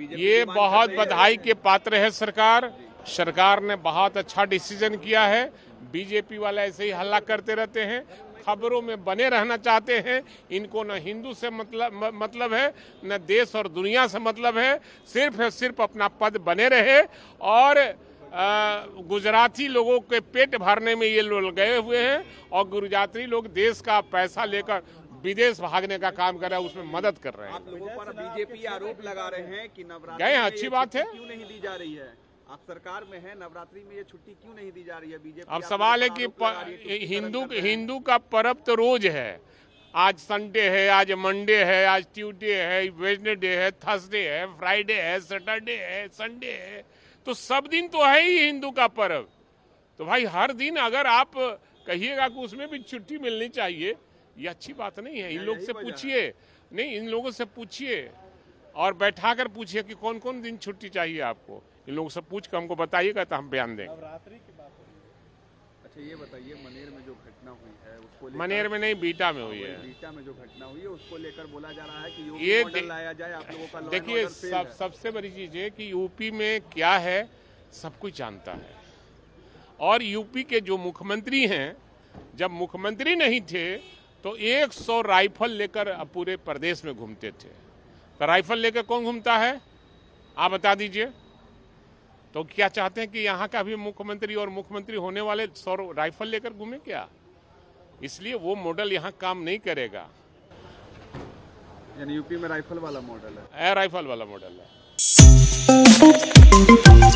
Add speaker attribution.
Speaker 1: ये बहुत बधाई के पात्र है सरकार सरकार ने बहुत अच्छा डिसीजन किया है बीजेपी वाले ऐसे ही हल्ला करते रहते हैं खबरों में बने रहना चाहते हैं इनको न हिंदू से मतलब मतलब है न देश और दुनिया से मतलब है सिर्फ सिर्फ अपना पद बने रहे और गुजराती लोगों के पेट भरने में ये लोग गए हुए हैं और गुजराती लोग देश का पैसा लेकर विदेश भागने का काम कर रहा है उसमें मदद कर रहे हैं आप लोगों पर बीजेपी आरोप लगा रहे हैं कि नवरात्र गए अच्छी बात है क्यों नहीं दी जा रही है आप सरकार में है नवरात्रि में ये छुट्टी क्यों नहीं दी जा रही है बीजेपी अब सवाल है की तो हिंदू हिंदू का पर्व तो रोज है आज संडे है आज मंडे है आज ट्यूजडे है वेजनेडे है थर्सडे है फ्राइडे है सैटरडे है संडे है तो सब दिन तो है ही हिंदू का पर्व तो भाई हर दिन अगर आप कहिएगा कि उसमें भी छुट्टी मिलनी चाहिए ये अच्छी बात नहीं है इन लोग से पूछिए नहीं इन लोगों से पूछिए और बैठा कर पूछिए कि कौन कौन दिन छुट्टी चाहिए आपको इन लोगों से पूछ कर हमको बताइएगा तो हम बयान देंगे अच्छा ये बताइए मनेर में जो घटना हुई है उसको मनेर में नहीं बीटा में हुई हाँ, है बीटा में जो घटना हुई है उसको लेकर बोला जा रहा है कि ये दे... लाया जाए आप लोगों का देखिए सब सबसे बड़ी चीज है कि यूपी में क्या है सब कुछ जानता है और यूपी के जो मुख्यमंत्री हैं जब मुख्यमंत्री नहीं थे तो 100 राइफल लेकर पूरे प्रदेश में घूमते थे तो राइफल लेकर कौन घूमता है आप बता दीजिए तो क्या चाहते हैं कि यहाँ का भी मुख्यमंत्री और मुख्यमंत्री होने वाले सौ राइफल लेकर घूमे क्या इसलिए वो मॉडल यहाँ काम नहीं करेगा यानी यूपी में राइफल वाला मॉडल है राइफल वाला मॉडल है